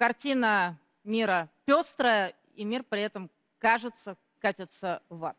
картина мира пестрая, и мир при этом, кажется, катится в ад.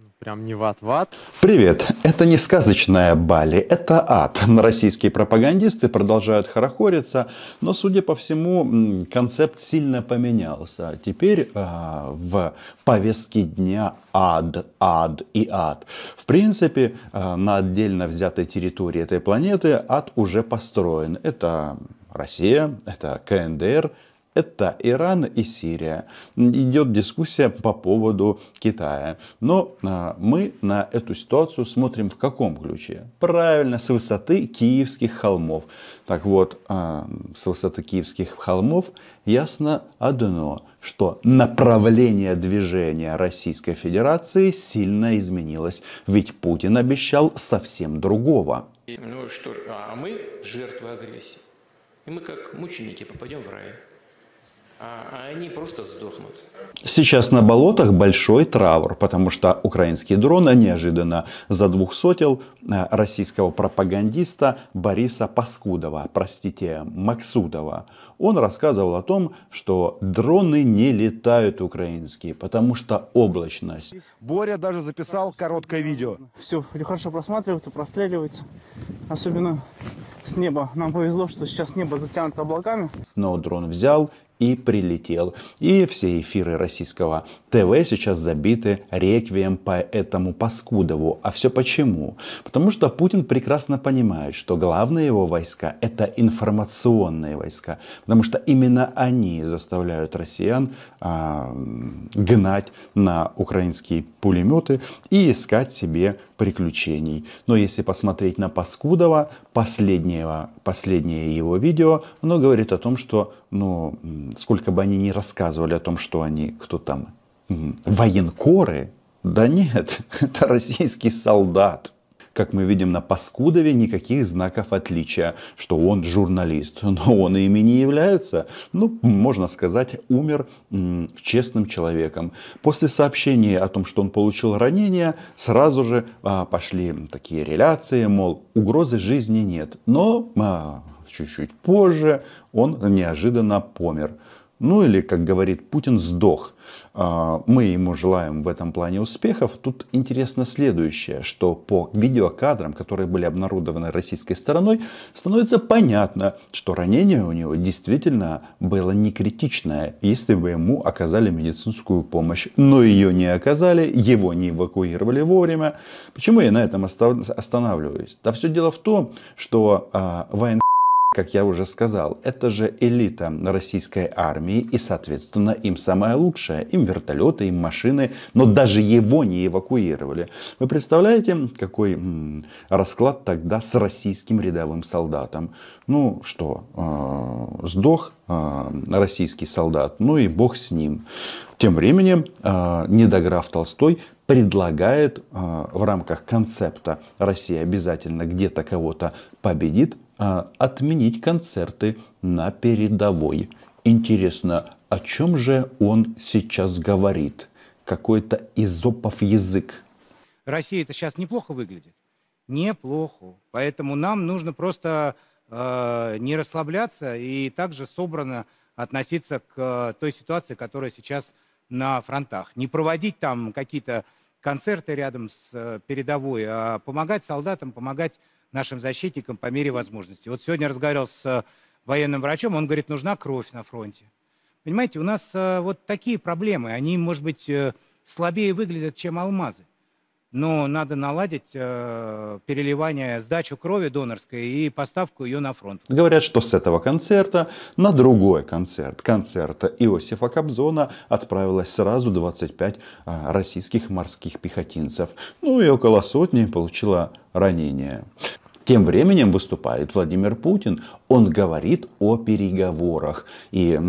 Ну, прям не ват-ват. Привет. Это не сказочная Бали, это ад. Российские пропагандисты продолжают хорохориться, но, судя по всему, концепт сильно поменялся. Теперь э, в повестке дня ад, ад и ад. В принципе, э, на отдельно взятой территории этой планеты ад уже построен. Это Россия, это КНДР, это Иран и Сирия. Идет дискуссия по поводу Китая. Но а, мы на эту ситуацию смотрим в каком ключе? Правильно, с высоты Киевских холмов. Так вот, а, с высоты Киевских холмов ясно одно, что направление движения Российской Федерации сильно изменилось. Ведь Путин обещал совсем другого. Ну что ж, а мы жертвы агрессии и мы как мученики попадем в рай а они просто сдохнут. Сейчас на болотах большой траур, потому что украинские дроны неожиданно за задвухсотил э, российского пропагандиста Бориса Паскудова, простите, Максудова. Он рассказывал о том, что дроны не летают украинские, потому что облачность. Боря даже записал короткое видео. Все хорошо просматривается, простреливается, особенно с неба. Нам повезло, что сейчас небо затянуто облаками. Но дрон взял и прилетел. И все эфиры российского ТВ сейчас забиты реквием по этому Паскудову. А все почему? Потому что Путин прекрасно понимает, что главные его войска — это информационные войска. Потому что именно они заставляют россиян а, гнать на украинские пулеметы и искать себе приключений. Но если посмотреть на Паскудова, последнего, последнее его видео, оно говорит о том, что ну, сколько бы они ни рассказывали о том, что они, кто там, военкоры, да нет, это российский солдат. Как мы видим на Паскудове, никаких знаков отличия, что он журналист. Но он ими не является. Ну, можно сказать, умер честным человеком. После сообщения о том, что он получил ранение, сразу же а, пошли такие реляции, мол, угрозы жизни нет. Но а, чуть-чуть позже он неожиданно помер. Ну или, как говорит Путин, сдох. А, мы ему желаем в этом плане успехов. Тут интересно следующее, что по видеокадрам, которые были обнародованы российской стороной, становится понятно, что ранение у него действительно было не критичное, если бы ему оказали медицинскую помощь. Но ее не оказали, его не эвакуировали вовремя. Почему я на этом останавливаюсь? Да все дело в том, что а, война как я уже сказал, это же элита российской армии и, соответственно, им самое лучшее. Им вертолеты, им машины, но даже его не эвакуировали. Вы представляете, какой м, расклад тогда с российским рядовым солдатом? Ну что, э, сдох э, российский солдат, ну и бог с ним. Тем временем э, недограф Толстой предлагает э, в рамках концепта «Россия обязательно где-то кого-то победит» А, отменить концерты на передовой. Интересно, о чем же он сейчас говорит? Какой-то изопов язык. Россия это сейчас неплохо выглядит. Неплохо. Поэтому нам нужно просто э, не расслабляться и также собрано относиться к а, той ситуации, которая сейчас на фронтах. Не проводить там какие-то концерты рядом с э, передовой, а помогать солдатам, помогать нашим защитникам по мере возможности. Вот сегодня разговаривал с э, военным врачом, он говорит, нужна кровь на фронте. Понимаете, у нас э, вот такие проблемы, они, может быть, э, слабее выглядят, чем алмазы. Но надо наладить э, переливание, сдачу крови донорской и поставку ее на фронт. Говорят, что с этого концерта на другой концерт, концерта Иосифа Кобзона, отправилось сразу 25 э, а, российских морских пехотинцев. Ну и около сотни получила ранения. Тем временем выступает Владимир Путин. Он говорит о переговорах. И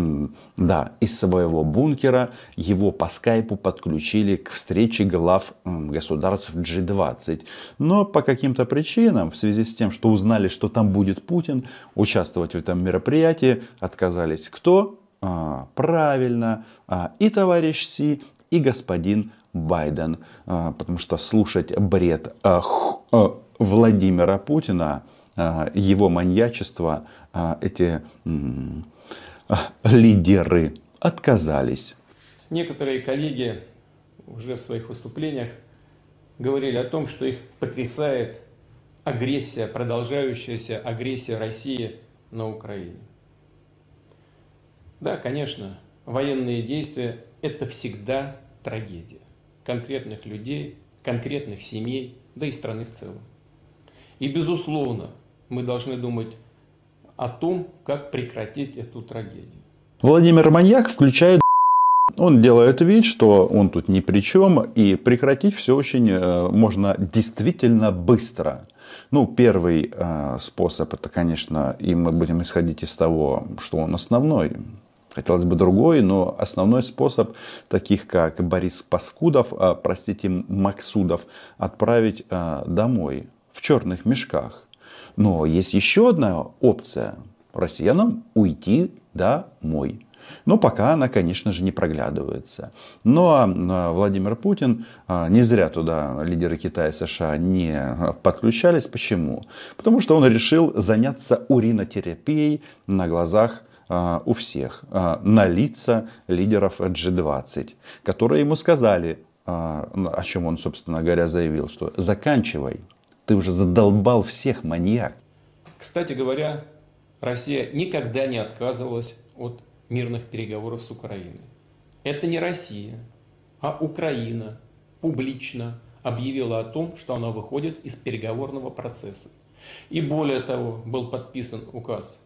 да, из своего бункера его по скайпу подключили к встрече глав государств G20. Но по каким-то причинам, в связи с тем, что узнали, что там будет Путин, участвовать в этом мероприятии отказались кто? А, правильно, а, и товарищ Си, и господин Байден, а, потому что слушать бред а, а, Владимира Путина, а, его маньячество, а, эти а, лидеры отказались. Некоторые коллеги уже в своих выступлениях говорили о том, что их потрясает агрессия, продолжающаяся агрессия России на Украине. Да, конечно, военные действия – это всегда трагедия конкретных людей, конкретных семей, да и страны в целом. И, безусловно, мы должны думать о том, как прекратить эту трагедию. Владимир Маньяк включает он делает вид, что он тут ни при чем, и прекратить все очень э, можно действительно быстро. Ну, первый э, способ, это, конечно, и мы будем исходить из того, что он основной. Хотелось бы другой, но основной способ, таких как Борис Паскудов, э, простите, Максудов, отправить э, домой в черных мешках. Но есть еще одна опция россиянам уйти домой. Но пока она, конечно же, не проглядывается. Но ну, а, а, Владимир Путин, а, не зря туда лидеры Китая и США не подключались. Почему? Потому что он решил заняться уринотерапией на глазах у всех, на лица лидеров G20, которые ему сказали, о чем он, собственно говоря, заявил, что заканчивай ты уже задолбал всех, маньяк. Кстати говоря, Россия никогда не отказывалась от мирных переговоров с Украиной. Это не Россия, а Украина публично объявила о том, что она выходит из переговорного процесса. И более того, был подписан указ,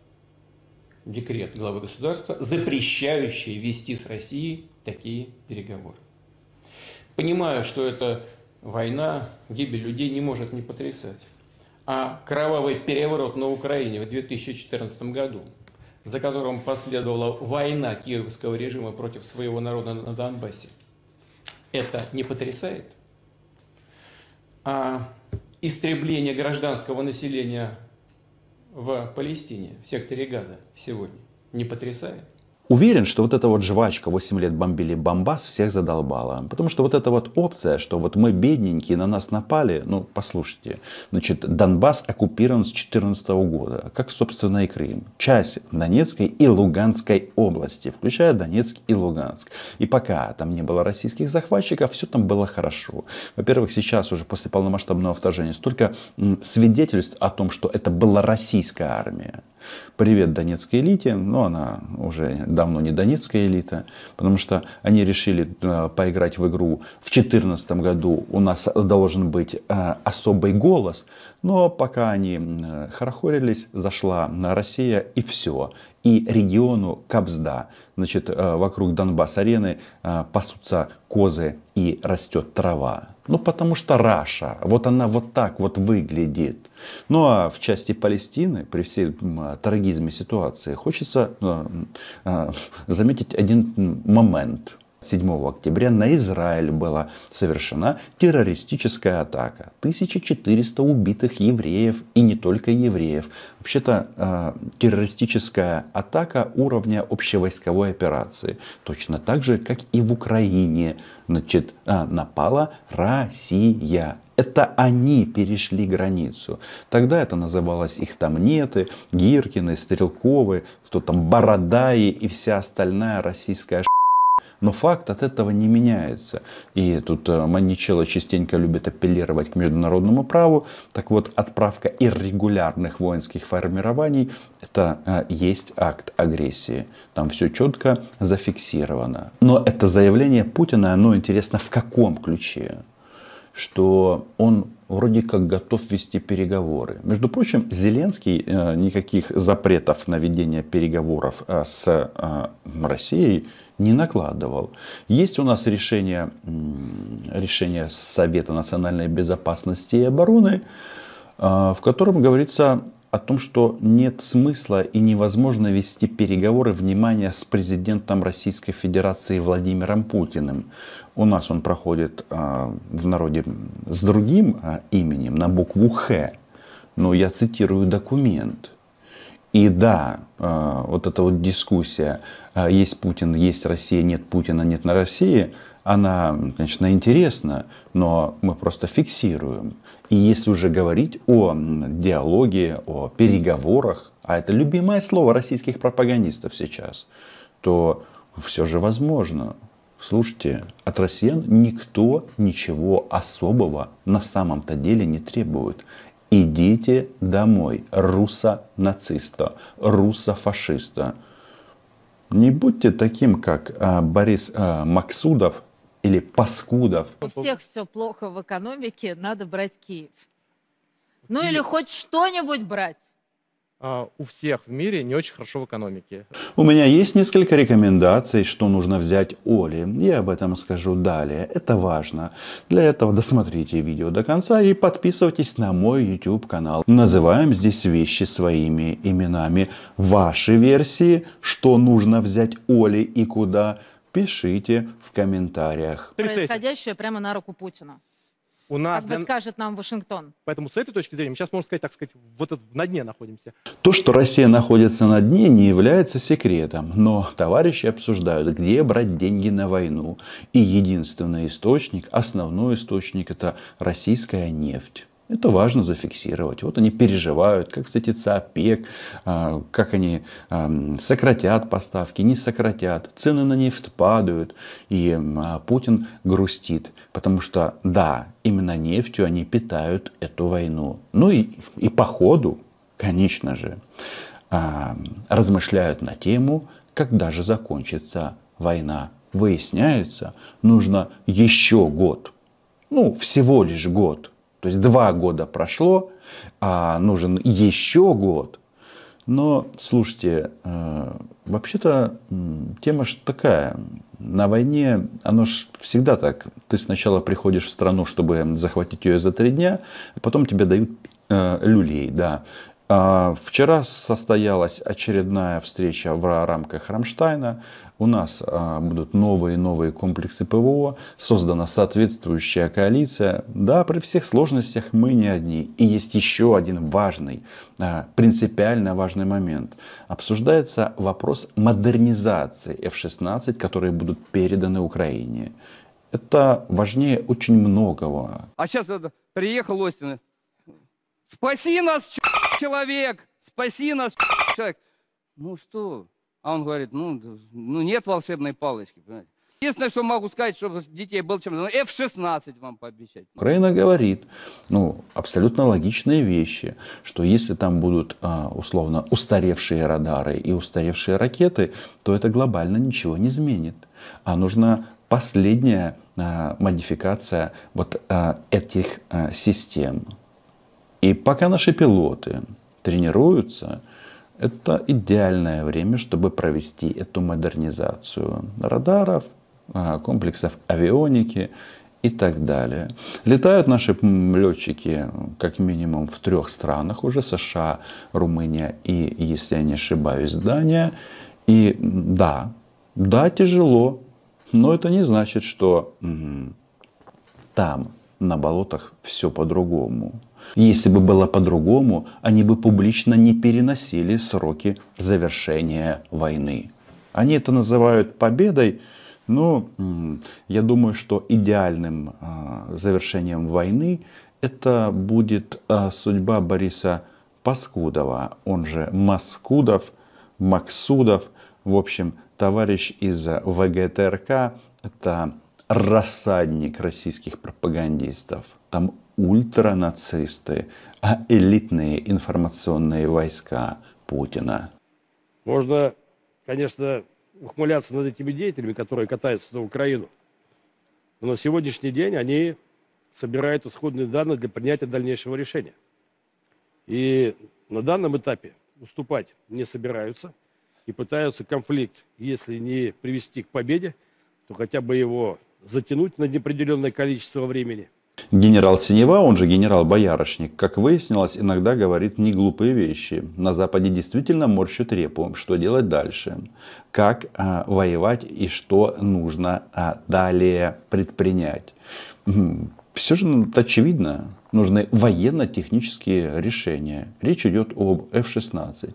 декрет главы государства, запрещающий вести с Россией такие переговоры. Понимаю, что это война, гибель людей не может не потрясать. А кровавый переворот на Украине в 2014 году, за которым последовала война киевского режима против своего народа на Донбассе, это не потрясает? А истребление гражданского населения в Палестине, в секторе Газа сегодня не потрясает? Уверен, что вот эта вот жвачка 8 лет бомбили бомбас всех задолбала. Потому что вот эта вот опция, что вот мы бедненькие, на нас напали, ну послушайте, значит Донбасс оккупирован с 2014 года, как собственно и Крым. Часть Донецкой и Луганской области, включая Донецк и Луганск. И пока там не было российских захватчиков, все там было хорошо. Во-первых, сейчас уже после полномасштабного вторжения столько свидетельств о том, что это была российская армия. Привет донецкой элите, но она уже давно не донецкая элита, потому что они решили э, поиграть в игру. В 2014 году у нас должен быть э, особый голос, но пока они э, хорохорились, зашла Россия и все и региону Кабзда. Значит, э, вокруг Донбасс-арены э, пасутся козы и растет трава. Ну, потому что Раша, вот она вот так вот выглядит. Ну, а в части Палестины, при всей трагизме ситуации, хочется э, заметить один момент – 7 октября на Израиль была совершена террористическая атака. 1400 убитых евреев и не только евреев. Вообще-то э, террористическая атака уровня общевойсковой операции. Точно так же, как и в Украине значит, э, напала Россия. Это они перешли границу. Тогда это называлось их там неты, Гиркины, Стрелковы, кто там, Бородаи и вся остальная российская но факт от этого не меняется. И тут э, Манничелло частенько любит апеллировать к международному праву. Так вот, отправка иррегулярных воинских формирований – это э, есть акт агрессии. Там все четко зафиксировано. Но это заявление Путина, оно интересно в каком ключе? Что он вроде как готов вести переговоры. Между прочим, Зеленский э, никаких запретов на ведение переговоров с Россией не накладывал. Есть у нас решение, решение Совета национальной безопасности и обороны, а, в котором говорится о том, что нет смысла и невозможно вести переговоры внимания с президентом Российской Федерации Владимиром Путиным. У нас он проходит а, в народе с другим а, именем на букву Х. Но я цитирую документ. И да, а, вот эта вот дискуссия, а, есть Путин, есть Россия, нет Путина, нет на России, она, конечно, интересна, но мы просто фиксируем. И если уже говорить о диалоге, о переговорах, а это любимое слово российских пропагандистов сейчас, то все же возможно. Слушайте, от россиян никто ничего особого на самом-то деле не требует идите домой, руса-нацисто, руса-фашисто. Не будьте таким, как а, Борис а, Максудов или Паскудов. У всех все плохо в экономике, надо брать Киев. Ну или хоть что-нибудь брать. А, у всех в мире не очень хорошо в экономике. У меня есть несколько рекомендаций, что нужно взять Оли. Я об этом скажу далее. Это важно. Для этого досмотрите видео до конца и подписывайтесь на мой YouTube канал. Называем здесь вещи своими именами. Ваши версии, что нужно взять Оли и куда, пишите в комментариях. Происходящее прямо на руку Путина. У нас как для... бы скажет нам Вашингтон. Поэтому с этой точки зрения мы сейчас, можно сказать, так сказать, вот на дне находимся. То, что Россия находится на дне, не является секретом. Но товарищи обсуждают, где брать деньги на войну. И единственный источник, основной источник, это российская нефть. Это важно зафиксировать. Вот они переживают, как сократится ОПЕК, а, как они а, сократят поставки, не сократят. Цены на нефть падают, и а, Путин грустит, потому что, да, именно нефтью они питают эту войну. Ну и, и по ходу, конечно же, размышляют на тему, когда же закончится война. Выясняется, нужно еще год, ну всего лишь год – то есть два года прошло, а нужен еще год. Но, слушайте, э, вообще-то тема ж такая. На войне оно ж всегда так. Ты сначала приходишь в страну, чтобы захватить ее за три дня, а потом тебе дают э, люлей, да. А, вчера состоялась очередная встреча в рамках Рамштайна. У нас а, будут новые и новые комплексы ПВО, создана соответствующая коалиция. Да, при всех сложностях мы не одни. И есть еще один важный, а, принципиально важный момент. Обсуждается вопрос модернизации F-16, которые будут переданы Украине. Это важнее очень многого. А сейчас приехал Остин. Спаси нас, черт! человек, спаси нас, человек. Ну что? А он говорит, ну, ну нет волшебной палочки, понимаете? Единственное, что могу сказать, чтобы детей был чем-то, ну, F-16 вам пообещать. Украина говорит, ну, абсолютно логичные вещи, что если там будут, а, условно, устаревшие радары и устаревшие ракеты, то это глобально ничего не изменит. А нужна последняя а, модификация вот а, этих систем. И пока наши пилоты тренируются, это идеальное время, чтобы провести эту модернизацию радаров, а, комплексов авионики и так далее. Летают наши летчики как минимум в трех странах уже, США, Румыния и, если я не ошибаюсь, Дания. И да, да, тяжело, но это не значит, что там на болотах все по-другому. Если бы было по-другому, они бы публично не переносили сроки завершения войны. Они это называют победой, но я думаю, что идеальным а, завершением войны это будет а, судьба Бориса Паскудова, он же Маскудов, Максудов, в общем, товарищ из ВГТРК, это рассадник российских пропагандистов. Там ультранацисты, а элитные информационные войска Путина. Можно, конечно, ухмыляться над этими деятелями, которые катаются на Украину. Но на сегодняшний день они собирают исходные данные для принятия дальнейшего решения. И на данном этапе уступать не собираются и пытаются конфликт, если не привести к победе, то хотя бы его затянуть на неопределенное количество времени. Генерал Синева, он же генерал Боярышник, как выяснилось, иногда говорит не глупые вещи. На Западе действительно морщит репу, что делать дальше, как а, воевать и что нужно а, далее предпринять. Все же ну, очевидно нужны военно-технические решения. Речь идет об F-16.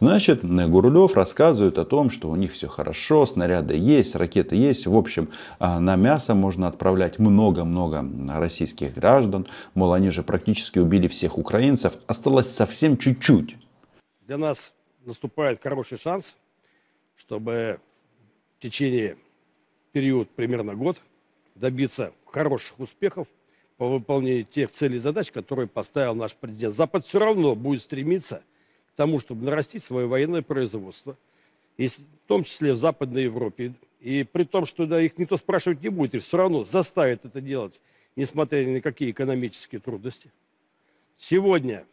Значит, Гурулев рассказывает о том, что у них все хорошо, снаряды есть, ракеты есть. В общем, а, на мясо можно отправлять много-много российских граждан. Мол, они же практически убили всех украинцев. Осталось совсем чуть-чуть. Для нас наступает хороший шанс, чтобы в течение период примерно год добиться хороших успехов по выполнению тех целей и задач, которые поставил наш президент. Запад все равно будет стремиться к тому, чтобы нарастить свое военное производство, и в том числе в Западной Европе. И при том, что да, их никто спрашивать не будет, и все равно заставит это делать, несмотря ни на какие экономические трудности. Сегодня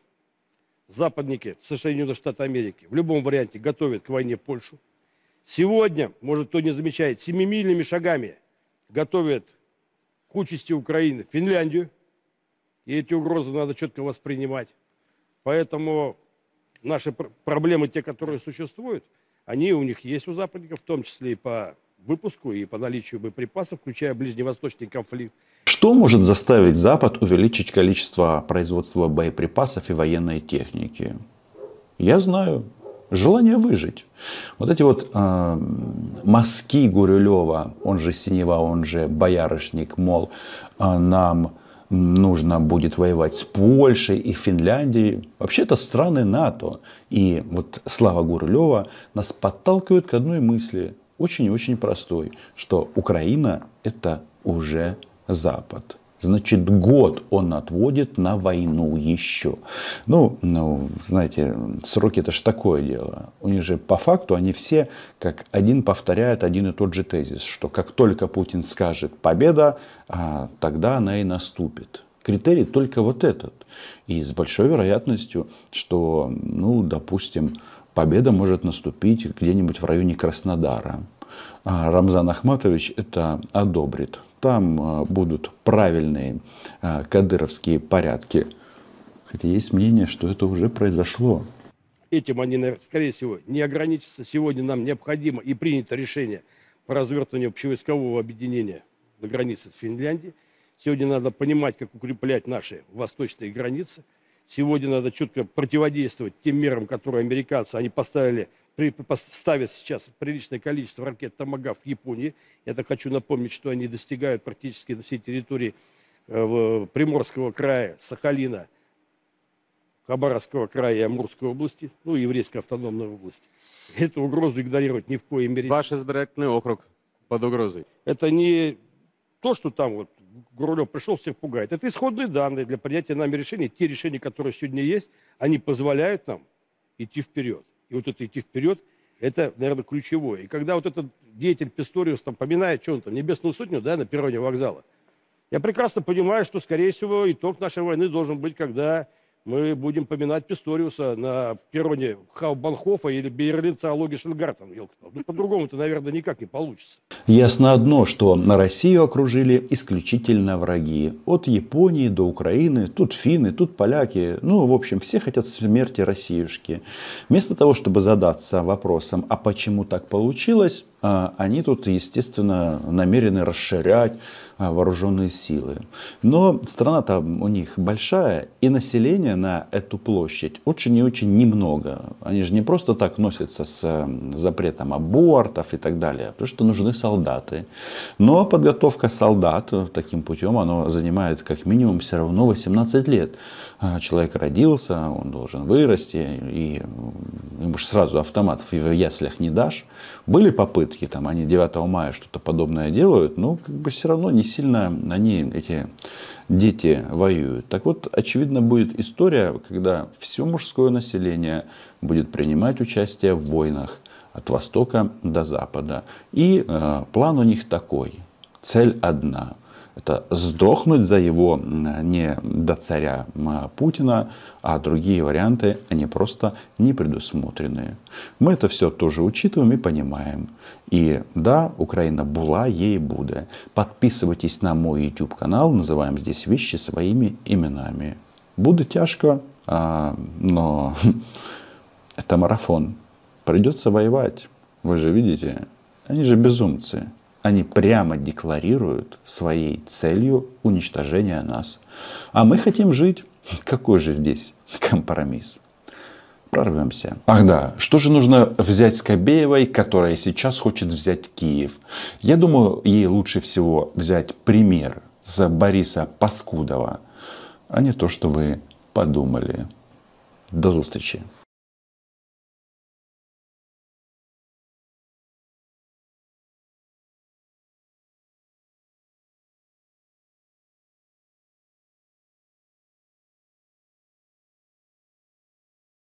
западники, Соединенные Штаты Америки, в любом варианте готовят к войне Польшу. Сегодня, может, кто не замечает, семимильными шагами готовят к участи Украины Финляндию. И эти угрозы надо четко воспринимать. Поэтому наши пр проблемы, те, которые существуют, они у них есть у западников, в том числе и по выпуску, и по наличию боеприпасов, включая ближневосточный конфликт. Что может заставить Запад увеличить количество производства боеприпасов и военной техники? Я знаю, Желание выжить. Вот эти вот э, мазки Гурюлева, он же Синева, он же Боярышник, мол, э, нам нужно будет воевать с Польшей и Финляндией. Вообще-то страны НАТО. И вот слава Гурулева нас подталкивает к одной мысли, очень и очень простой, что Украина это уже Запад. Значит, год он отводит на войну еще. Ну, ну знаете, сроки это ж такое дело. У них же по факту они все как один повторяют один и тот же тезис, что как только Путин скажет победа, а, тогда она и наступит. Критерий только вот этот. И с большой вероятностью, что, ну, допустим, победа может наступить где-нибудь в районе Краснодара. А Рамзан Ахматович это одобрит там а, будут правильные а, кадыровские порядки. Хотя есть мнение, что это уже произошло. Этим они, скорее всего, не ограничатся. Сегодня нам необходимо и принято решение по развертыванию общевойскового объединения на границе с Финляндией. Сегодня надо понимать, как укреплять наши восточные границы – Сегодня надо четко противодействовать тем мерам, которые американцы, они поставили, при, ставят сейчас приличное количество ракет «Томагав» в Японии. Я так хочу напомнить, что они достигают практически на всей территории э, Приморского края, Сахалина, Хабаровского края и Амурской области, ну, Еврейской автономной области. Эту угрозу игнорировать ни в коей мере. Ваш избирательный округ под угрозой. Это не то, что там вот Гурулев пришел, всех пугает. Это исходные данные для принятия нами решений. Те решения, которые сегодня есть, они позволяют нам идти вперед. И вот это идти вперед, это, наверное, ключевое. И когда вот этот деятель Писториус там поминает, что то там, небесную сотню, да, на перроне вокзала, я прекрасно понимаю, что, скорее всего, итог нашей войны должен быть, когда мы будем поминать Писториуса на перроне Хаубанхофа или Бейерлица Логи Шенгартен. Ну, по-другому-то, наверное, никак не получится. Ясно одно, что на Россию окружили исключительно враги. От Японии до Украины, тут финны, тут поляки. Ну, в общем, все хотят смерти Россиюшки. Вместо того, чтобы задаться вопросом, а почему так получилось, а они тут, естественно, намерены расширять а, вооруженные силы. Но страна то у них большая, и население на эту площадь очень и очень немного. Они же не просто так носятся с запретом абортов и так далее, потому что нужны солдаты. Но подготовка солдат таким путем, она занимает как минимум все равно 18 лет. А, человек родился, он должен вырасти, и ему же сразу автомат в яслях не дашь. Были попытки, там они 9 мая что-то подобное делают, но как бы все равно не сильно на ней эти дети воюют. Так вот, очевидно, будет история, когда все мужское население будет принимать участие в войнах от востока до запада. И э, план у них такой. Цель одна это сдохнуть за его не до царя Путина, а другие варианты, они просто не предусмотрены. Мы это все тоже учитываем и понимаем. И да, Украина была, ей будет. Подписывайтесь на мой YouTube канал, называем здесь вещи своими именами. Будет тяжко, а, но это марафон. Придется воевать. Вы же видите, они же безумцы они прямо декларируют своей целью уничтожение нас. А мы хотим жить. Какой же здесь компромисс? Прорвемся. Ах да, что же нужно взять Скобеевой, которая сейчас хочет взять Киев? Я думаю, ей лучше всего взять пример за Бориса Паскудова, а не то, что вы подумали. До встречи.